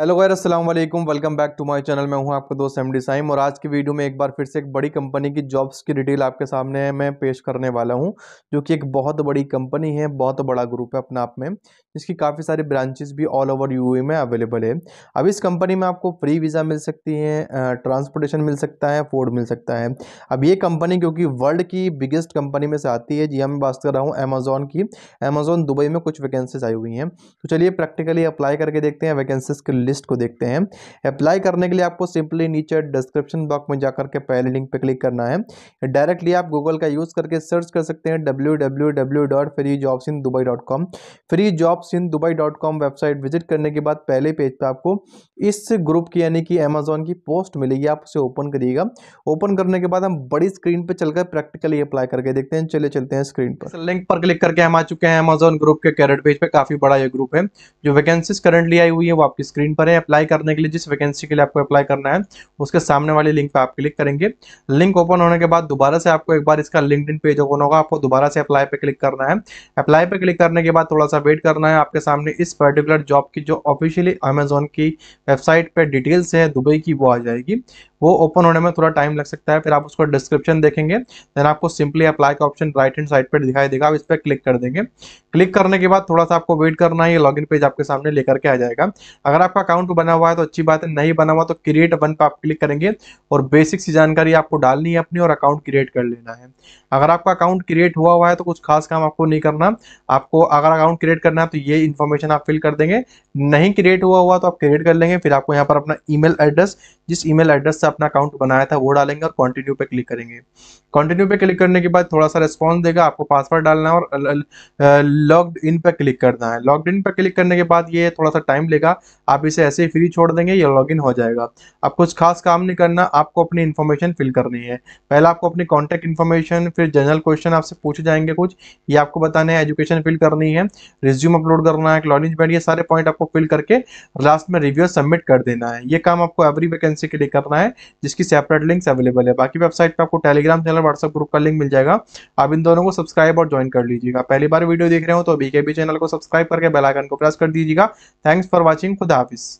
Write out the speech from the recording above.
hello गैर असलम welcome back to my channel मैं हूं आपका दोस्त एम डी साइम और आज की वीडियो में एक बार फिर से एक बड़ी कंपनी की जॉब्स की डिटेल आपके सामने मैं पेश करने वाला हूं जो कि एक बहुत बड़ी कंपनी है बहुत बड़ा ग्रुप है अपने आप में जिसकी काफ़ी सारी ब्रांचेस भी ऑल ओवर यू में अवेलेबल है अब इस कंपनी में आपको फ्री वीज़ा मिल सकती है ट्रांसपोर्टेशन मिल सकता है फूड मिल सकता है अब ये कंपनी क्योंकि वर्ल्ड की बिगेस्ट कंपनी में से आती है जी हाँ, मैं बात कर रहा हूँ अमेज़ोन की अमेज़ोन दुबई में कुछ वैकेंसीज आई हुई हैं तो चलिए प्रैक्टिकली अप्लाई करके देखते हैं वैकेंसीज के लिस्ट को देखते हैं अप्लाई करने के लिए आपको सिंपली नीचे डिस्क्रिप्शन बॉक्स में जाकर के पहले लिंक पर क्लिक करना है डायरेक्टली आप गूगल का यूज़ करके सर्च कर सकते हैं डब्ल्यू वेबसाइट विजिट करने के बाद पहले पेज पर पे आपको इस ग्रुप की यानी कि अमेजोन की पोस्ट मिलेगी आप उसे ओपन करिएगा ओपन करने के बाद हम बड़ी स्क्रीन पर चलकर प्रैक्टिकली अप्लाई करके देखते हैं चले चलते हैं स्क्रीन पर लिंक पर क्लिक करके हम आ चुके हैं अमेजोन ग्रुप के कैरेट पेज पर पे काफ़ी बड़ा ये ग्रुप है जो वैकेंसीज करंटली आई हुई है वो आपकी स्क्रीन पर है अप्लाई करने के लिए जिस वैकेंसी के लिए आपको अप्लाई करना है उसके सामने वाले लिंक पर आप क्लिक करेंगे लिंक ओपन होने के बाद दोबारा से आपको एक बार इसका लिंक पेज ओपन होगा आपको दोबारा से अप्लाई पर क्लिक करना है अप्लाई पर क्लिक करने के बाद थोड़ा सा वेट करना है आपके सामने इस पर्टिकुलर जॉब की जो ऑफिशियली अमेजोन की वेबसाइट पर डिटेल्स है दुबई की वो आ जाएगी वो ओपन होने में थोड़ा टाइम लग सकता है फिर आप उसका डिस्क्रिप्शन देखेंगे देन आपको सिंपली अप्लाई का ऑप्शन राइट हैंड साइड पर दिखाई देगा आप इस पर क्लिक कर देंगे क्लिक करने के बाद थोड़ा सा आपको वेट करना है लॉग इन पेज आपके सामने लेकर के आ जाएगा अगर आपका अकाउंट बना हुआ है तो अच्छी बात है नहीं बना हुआ तो क्रिएट वन पर आप क्लिक करेंगे और बेसिक सी जानकारी आपको डालनी है अपनी और अकाउंट क्रिएट कर लेना है अगर आपका अकाउंट क्रिएट हुआ हुआ है तो कुछ खास काम आपको नहीं करना आपको अगर अकाउंट क्रिएट करना है तो ये इन्फॉर्मेशन आप फिल कर देंगे नहीं क्रिएट हुआ हुआ तो आप क्रिएट कर लेंगे फिर आपको यहाँ पर अपना ईमेल एड्रेस जिस ईमेल एड्रेस से अपना अकाउंट बनाया था वो डालेंगे और कंटिन्यू पे क्लिक करेंगे कंटिन्यू पे क्लिक करने के बाद थोड़ा सा रिस्पॉन्स देगा आपको पासवर्ड डालना है और लॉग इन पे क्लिक करना है लॉग इन पे क्लिक करने के बाद ये थोड़ा सा टाइम लेगा आप इसे ऐसे ही फ्री छोड़ देंगे या लॉग इन हो जाएगा अब कुछ खास काम नहीं करना आपको अपनी इन्फॉर्मेशन फिल करनी है पहले आपको अपनी कॉन्टैक्ट इन्फॉर्मेशन फिर जनरल क्वेश्चन आपसे पूछे जाएंगे कुछ ये आपको बताना है एजुकेशन फिल करनी है रिज्यूम अपलोड करना है एक्नॉलेजमेंट ये सारे पॉइंट आपको फिल करके लास्ट में रिव्यू सबमिट कर देना है ये काम आपको एवरी वैकेंसी के लिए करना है जिसकी सेपरेट लिंक्स अवेलेबल है बाकी वेबसाइट पर आपको टेलीग्राम चैनल व्हाट्सअप ग्रुप का लिंक मिल जाएगा आप इन दोनों को सब्सक्राइब और ज्वाइन कर लीजिएगा पहली बार वीडियो देख रहे हो तो बीके चैनल को सब्सक्राइब करके बेलाइकन को प्रेस कर दीजिएगा थैंक्स फॉर वॉचिंग खुदा हाफिज़